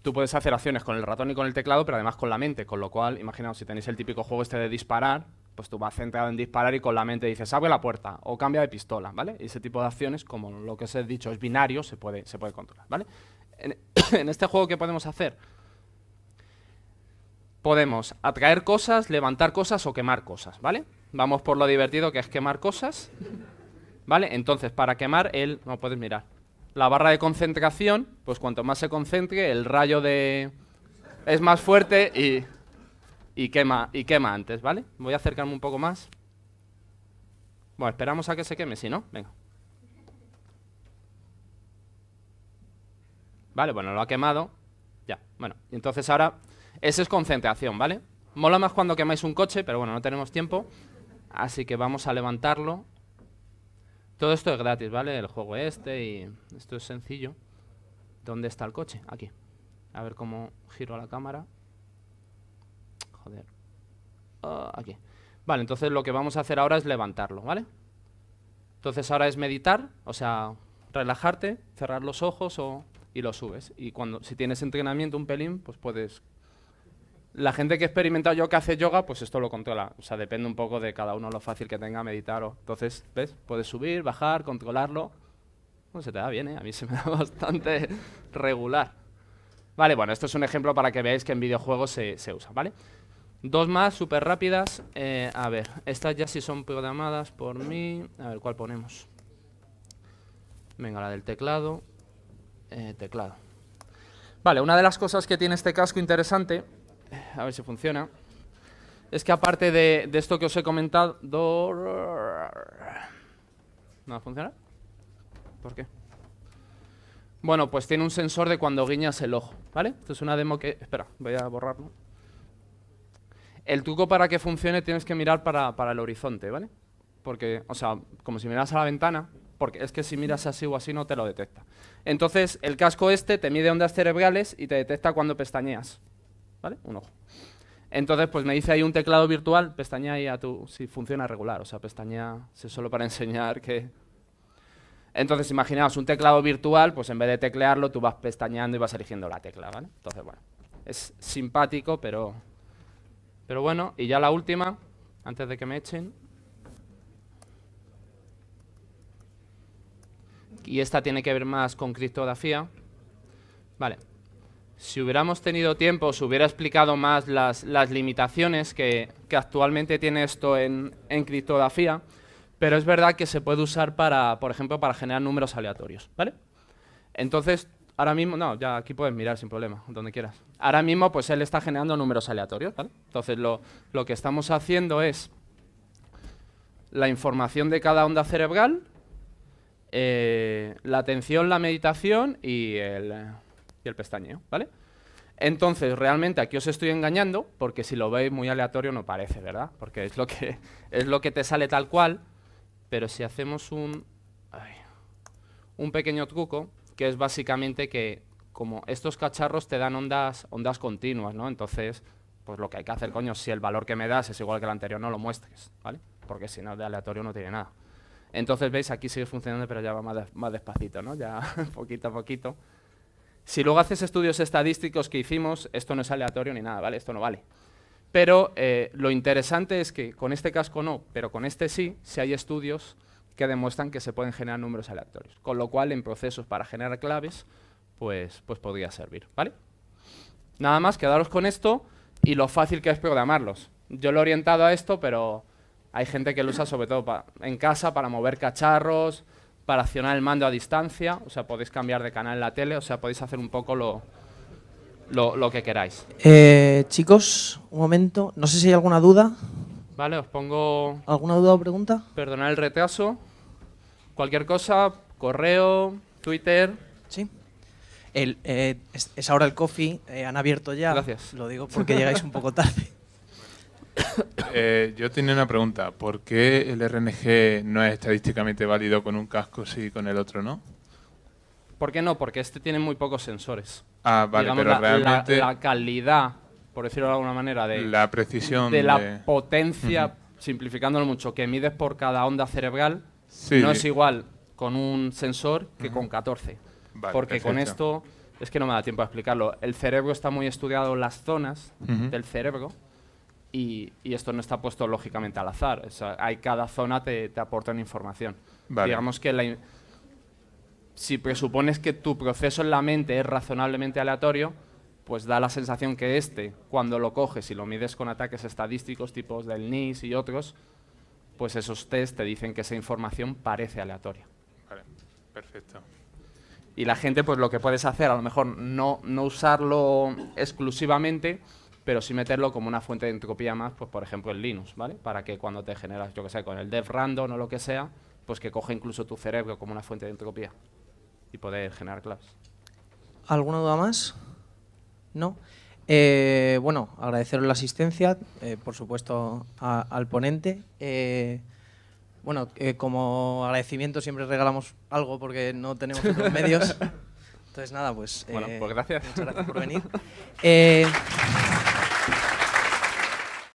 A: tú puedes hacer acciones con el ratón y con el teclado, pero además con la mente, con lo cual, imaginaos, si tenéis el típico juego este de disparar, pues tú vas centrado en disparar y con la mente dices, abre la puerta o cambia de pistola, ¿vale? Y ese tipo de acciones, como lo que os he dicho, es binario, se puede, se puede controlar, ¿vale? En, e-, este juego, ¿qué podemos hacer? Podemos atraer cosas, levantar cosas o quemar cosas, ¿vale? Vamos por lo divertido que es quemar cosas. ¿Vale? Entonces, para quemar él No, puedes mirar. La barra de concentración, pues cuanto más se concentre, el rayo de... Es más fuerte y... Y quema, y quema antes, ¿vale? Voy a acercarme un poco más. Bueno, esperamos a que se queme, si no, venga. Vale, bueno, lo ha quemado. Ya, bueno. entonces ahora... Esa es concentración, ¿vale? Mola más cuando quemáis un coche, pero bueno, no tenemos tiempo. Así que vamos a levantarlo todo esto es gratis, ¿vale? El juego este y esto es sencillo. ¿Dónde está el coche? Aquí. A ver cómo giro la cámara. Joder. Ah, aquí. Vale, entonces lo que vamos a hacer ahora es levantarlo, ¿vale? Entonces ahora es meditar, o sea, relajarte, cerrar los ojos o, y lo subes. Y cuando si tienes entrenamiento un pelín, pues puedes la gente que he experimentado yo que hace yoga, pues esto lo controla. O sea, depende un poco de cada uno lo fácil que tenga meditar. O... Entonces, ¿ves? Puedes subir, bajar, controlarlo. se te da bien, ¿eh? A mí se me da bastante regular. Vale, bueno, esto es un ejemplo para que veáis que en videojuegos se, se usa, ¿vale? Dos más, súper rápidas. Eh, a ver, estas ya sí son programadas por mí. A ver, ¿cuál ponemos? Venga, la del teclado. Eh, teclado. Vale, una de las cosas que tiene este casco interesante a ver si funciona, es que aparte de, esto que os he comentado... ¿No funciona? ¿Por qué? Bueno, pues tiene un sensor de cuando guiñas el ojo, ¿vale? Esto es una demo que... Espera, voy a borrarlo. El truco para que funcione tienes que mirar para, para el horizonte, ¿vale? Porque, o sea, como si miras a la ventana, porque es que si miras así o así no te lo detecta. Entonces, el casco este te mide ondas cerebrales y te detecta cuando pestañeas. ¿vale? Un ojo. Entonces, pues me dice ahí un teclado virtual, pestaña y a tu, si funciona regular, o sea, pestaña si solo para enseñar que... Entonces, imaginaos un teclado virtual, pues en vez de teclearlo, tú vas pestañando y vas eligiendo la tecla, ¿vale? Entonces, bueno, es simpático, pero... Pero bueno, y ya la última, antes de que me echen. Y esta tiene que ver más con criptografía. Vale si hubiéramos tenido tiempo, os hubiera explicado más las, limitaciones que, actualmente tiene esto en, criptografía, pero es verdad que se puede usar para, por ejemplo, para generar números aleatorios, Entonces, ahora mismo, no, ya aquí puedes mirar sin problema, donde quieras. Ahora mismo, pues él está generando números aleatorios, Entonces, lo, que estamos haciendo es la información de cada onda cerebral, eh, la atención, la meditación y el y el pestañeo, ¿vale? Entonces, realmente aquí os estoy engañando, porque si lo veis muy aleatorio no parece, ¿verdad? Porque es lo que, es lo que te sale tal cual, pero si hacemos un, un pequeño truco, que es básicamente que como estos cacharros te dan ondas, ondas continuas, ¿no? Entonces, pues lo que hay que hacer, coño, si el valor que me das es igual que el anterior, no lo muestres, ¿vale? Porque si no, de aleatorio no tiene nada. Entonces, veis, aquí sigue funcionando, pero ya va más, más despacito, ¿no? Ya poquito a poquito. Si luego haces estudios estadísticos que hicimos, esto no es aleatorio ni nada, ¿vale? Esto no vale. Pero eh, lo interesante es que con este casco no, pero con este sí, si hay estudios que demuestran que se pueden generar números aleatorios. Con lo cual, en procesos para generar claves, pues, pues podría servir, ¿vale? Nada más, quedaros con esto y lo fácil que es programarlos. Yo lo he orientado a esto, pero hay gente que lo usa sobre todo en casa para mover cacharros, para accionar el mando a distancia, o sea, podéis cambiar de canal en la tele, o sea, podéis hacer un poco lo, lo, que queráis. Eh, chicos, un momento, no sé si hay alguna duda. Vale, os pongo... ¿Alguna duda o pregunta? Perdonad el retraso. Cualquier cosa, correo, Twitter. Sí. Eh, es, ahora el coffee, eh, han abierto ya. Gracias. Lo digo porque llegáis un poco tarde. Eh, yo tenía una pregunta. ¿Por qué el RNG no es estadísticamente válido con un casco si con el otro no? ¿Por qué no? Porque este tiene muy pocos sensores. Ah, vale, pero realmente... La, calidad, por decirlo de alguna manera, de... La precisión... De, la potencia, simplificándolo mucho, que mides por cada onda cerebral, no es igual con un sensor que con 14. porque con esto... Es que no me da tiempo a explicarlo. El cerebro está muy estudiado, las zonas del cerebro y, esto no está puesto lógicamente al azar. hay, cada zona te, te aporta una información. Digamos que si presupones que tu proceso en la mente es razonablemente aleatorio, pues da la sensación que este, cuando lo coges y lo mides con ataques estadísticos tipos del NIS y otros, pues esos test te dicen que esa información parece aleatoria. Vale, perfecto. Y la gente, pues lo que puedes hacer, a lo mejor no, no usarlo exclusivamente, pero sí meterlo como una fuente de entropía más, pues por ejemplo en Linux, ¿vale? Para que cuando te generas, yo que sé, con el dev random o lo que sea, pues que coge incluso tu cerebro como una fuente de entropía y poder generar claves. ¿Alguna duda más? No. Eh, bueno, agradeceros la asistencia, eh, por supuesto, al ponente. Eh, bueno, como agradecimiento siempre regalamos algo porque no tenemos otros medios. Entonces, nada, pues. Bueno, pues gracias. Muchas gracias por venir.